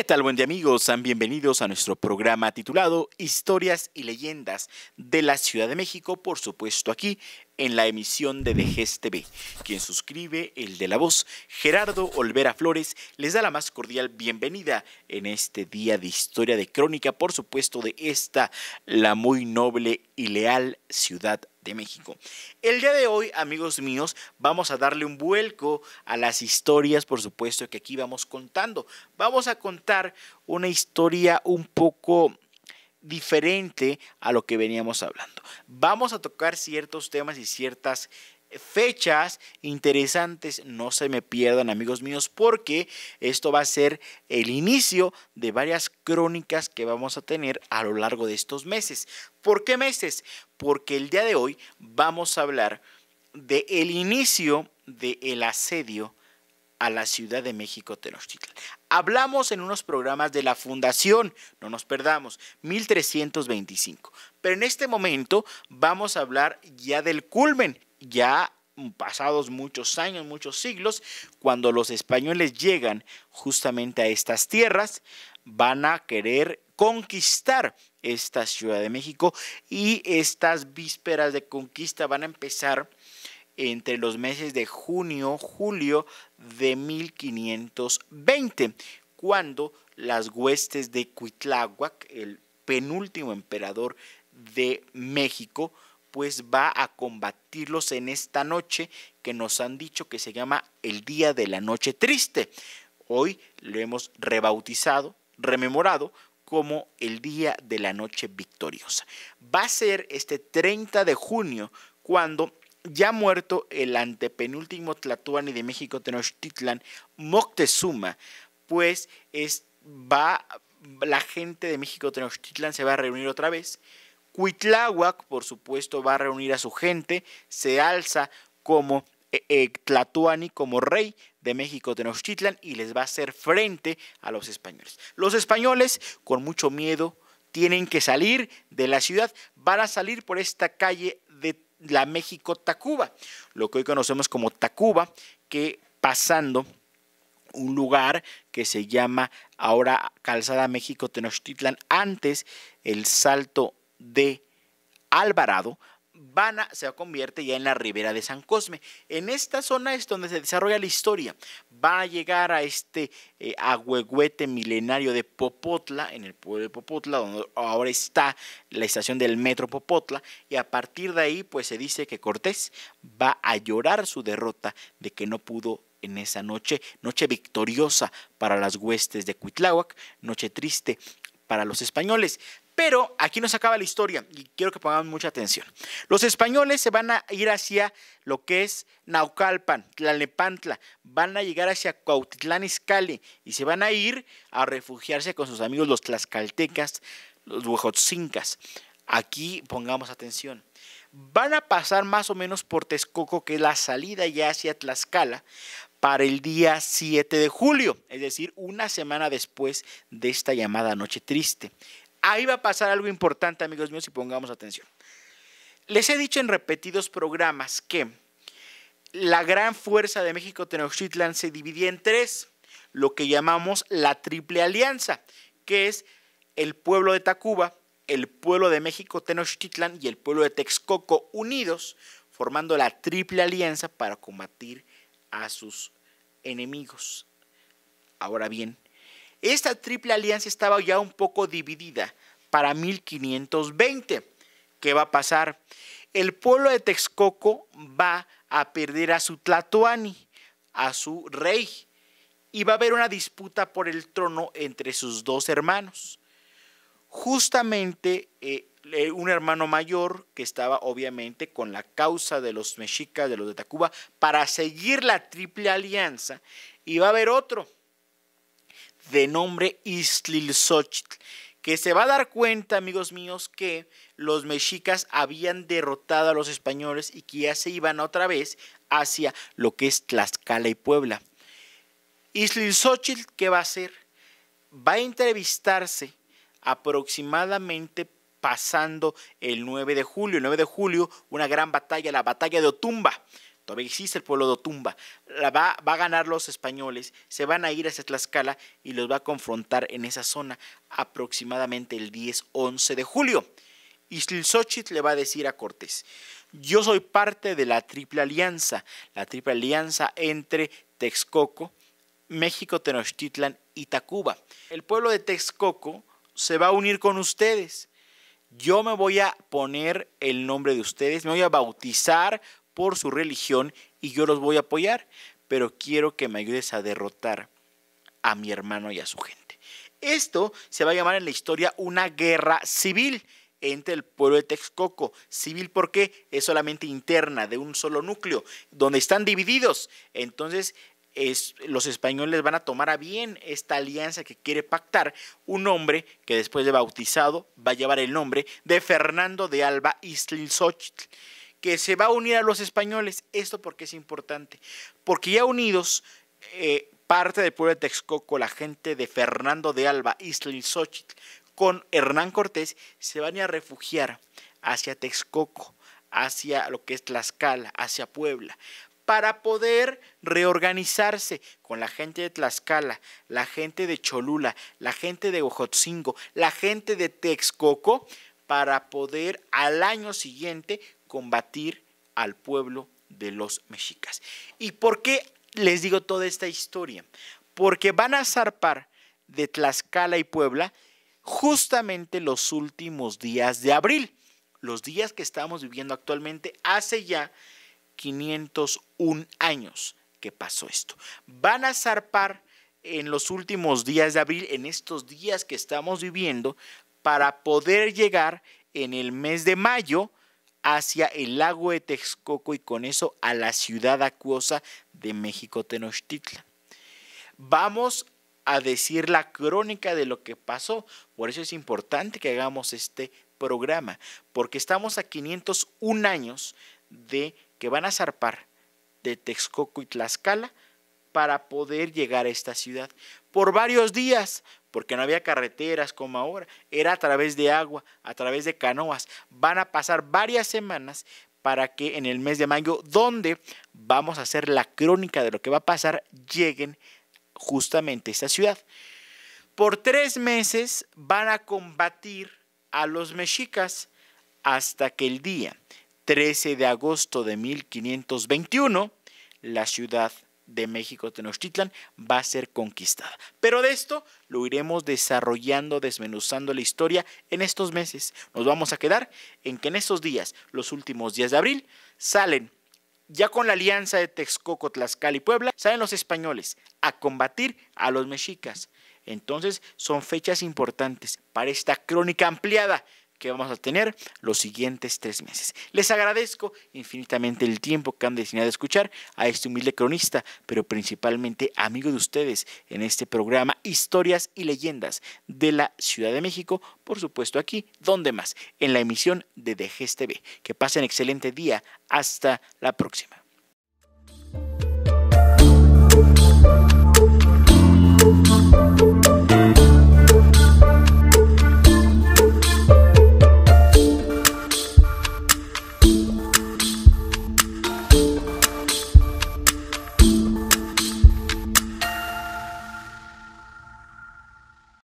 ¿Qué tal, buen día amigos? Sean bienvenidos a nuestro programa titulado Historias y Leyendas de la Ciudad de México, por supuesto aquí en la emisión de Dejes TV. Quien suscribe, el de la voz, Gerardo Olvera Flores, les da la más cordial bienvenida en este día de historia de crónica, por supuesto, de esta, la muy noble y leal ciudad de México. El día de hoy, amigos míos, vamos a darle un vuelco a las historias, por supuesto, que aquí vamos contando. Vamos a contar una historia un poco diferente a lo que veníamos hablando. Vamos a tocar ciertos temas y ciertas fechas interesantes. No se me pierdan, amigos míos, porque esto va a ser el inicio de varias crónicas que vamos a tener a lo largo de estos meses. ¿Por qué meses? Porque el día de hoy vamos a hablar del el inicio del asedio a la Ciudad de México Tenochtitlan. Hablamos en unos programas de la fundación, no nos perdamos, 1325. Pero en este momento vamos a hablar ya del culmen, ya pasados muchos años, muchos siglos, cuando los españoles llegan justamente a estas tierras, van a querer conquistar esta Ciudad de México y estas vísperas de conquista van a empezar entre los meses de junio, julio de 1520, cuando las huestes de Cuitláhuac, el penúltimo emperador de México, pues va a combatirlos en esta noche que nos han dicho que se llama el Día de la Noche Triste. Hoy lo hemos rebautizado, rememorado como el Día de la Noche Victoriosa. Va a ser este 30 de junio cuando ya muerto el antepenúltimo Tlatuani de México Tenochtitlan, Moctezuma, pues va la gente de México Tenochtitlan se va a reunir otra vez Cuitláhuac, por supuesto, va a reunir a su gente, se alza como eh, eh, Tlatuani como rey de México Tenochtitlan y les va a hacer frente a los españoles. Los españoles, con mucho miedo, tienen que salir de la ciudad, van a salir por esta calle de la México Tacuba, lo que hoy conocemos como Tacuba, que pasando un lugar que se llama ahora Calzada México Tenochtitlan, antes el Salto de Alvarado, se convierte ya en la ribera de San Cosme. En esta zona es donde se desarrolla la historia. Va a llegar a este eh, milenario de Popotla, en el pueblo de Popotla, donde ahora está la estación del metro Popotla, y a partir de ahí pues se dice que Cortés va a llorar su derrota de que no pudo en esa noche, noche victoriosa para las huestes de Cuitláhuac, noche triste para los españoles. Pero aquí nos acaba la historia y quiero que pongamos mucha atención. Los españoles se van a ir hacia lo que es Naucalpan, Tlalnepantla, van a llegar hacia Cuautitlán Izcalli y se van a ir a refugiarse con sus amigos los tlaxcaltecas, los huejotzincas. Aquí pongamos atención van a pasar más o menos por Texcoco, que es la salida ya hacia Tlaxcala, para el día 7 de julio, es decir, una semana después de esta llamada Noche Triste. Ahí va a pasar algo importante, amigos míos, y pongamos atención. Les he dicho en repetidos programas que la gran fuerza de México Tenochtitlan se dividía en tres, lo que llamamos la triple alianza, que es el pueblo de Tacuba, el pueblo de México Tenochtitlan y el pueblo de Texcoco unidos, formando la triple alianza para combatir a sus enemigos. Ahora bien, esta triple alianza estaba ya un poco dividida para 1520. ¿Qué va a pasar? El pueblo de Texcoco va a perder a su Tlatoani, a su rey, y va a haber una disputa por el trono entre sus dos hermanos. Justamente eh, un hermano mayor que estaba obviamente con la causa de los mexicas, de los de Tacuba, para seguir la triple alianza, y va a haber otro de nombre Islilzóchil, que se va a dar cuenta, amigos míos, que los mexicas habían derrotado a los españoles y que ya se iban otra vez hacia lo que es Tlaxcala y Puebla. Islilzóchil, ¿qué va a hacer? Va a entrevistarse aproximadamente pasando el 9 de julio. El 9 de julio, una gran batalla, la batalla de Otumba, existe el pueblo de Otumba. La va, a ganar los españoles, se van a ir hacia Tlaxcala y los va a confrontar en esa zona aproximadamente el 10-11 de julio. Y Xochitl le va a decir a Cortés, yo soy parte de la triple alianza, la triple alianza entre Texcoco, México, Tenochtitlan y Tacuba. El pueblo de Texcoco se va a unir con ustedes. Yo me voy a poner el nombre de ustedes, me voy a bautizar por su religión y yo los voy a apoyar, pero quiero que me ayudes a derrotar a mi hermano y a su gente. Esto se va a llamar en la historia una guerra civil entre el pueblo de Texcoco. Civil porque es solamente interna, de un solo núcleo, donde están divididos. Entonces, los españoles van a tomar a bien esta alianza que quiere pactar un hombre que después de bautizado va a llevar el nombre de Fernando de Alba Islilxochitl que se va a unir a los españoles. Esto porque es importante. Porque ya unidos, eh, parte del pueblo de Texcoco, la gente de Fernando de Alba, Xochitl, con Hernán Cortés, se van a refugiar hacia Texcoco, hacia lo que es Tlaxcala, hacia Puebla, para poder reorganizarse con la gente de Tlaxcala, la gente de Cholula, la gente de Ojotzingo, la gente de Texcoco, para poder al año siguiente combatir al pueblo de los mexicas. ¿Y por qué les digo toda esta historia? Porque van a zarpar de Tlaxcala y Puebla justamente los últimos días de abril, los días que estamos viviendo actualmente, hace ya 501 años que pasó esto. Van a zarpar en los últimos días de abril, en estos días que estamos viviendo, para poder llegar en el mes de mayo hacia el lago de Texcoco y con eso a la ciudad acuosa de México Tenochtitlan. Vamos a decir la crónica de lo que pasó, por eso es importante que hagamos este programa, porque estamos a 501 años de que van a zarpar de Texcoco y Tlaxcala para poder llegar a esta ciudad por varios días, porque no había carreteras como ahora, era a través de agua, a través de canoas. Van a pasar varias semanas para que en el mes de mayo, donde vamos a hacer la crónica de lo que va a pasar, lleguen justamente a esta ciudad. Por tres meses van a combatir a los mexicas hasta que el día 13 de agosto de 1521 la ciudad de México Tenochtitlan va a ser conquistada. Pero de esto lo iremos desarrollando, desmenuzando la historia en estos meses. Nos vamos a quedar en que en estos días, los últimos días de abril, salen ya con la alianza de Texcoco, Tlaxcala y Puebla, salen los españoles a combatir a los mexicas. Entonces son fechas importantes para esta crónica ampliada que vamos a tener los siguientes tres meses. Les agradezco infinitamente el tiempo que han destinado a escuchar a este humilde cronista, pero principalmente amigo de ustedes en este programa Historias y Leyendas de la Ciudad de México, por supuesto aquí, donde más, en la emisión de TV. Que pasen excelente día, hasta la próxima.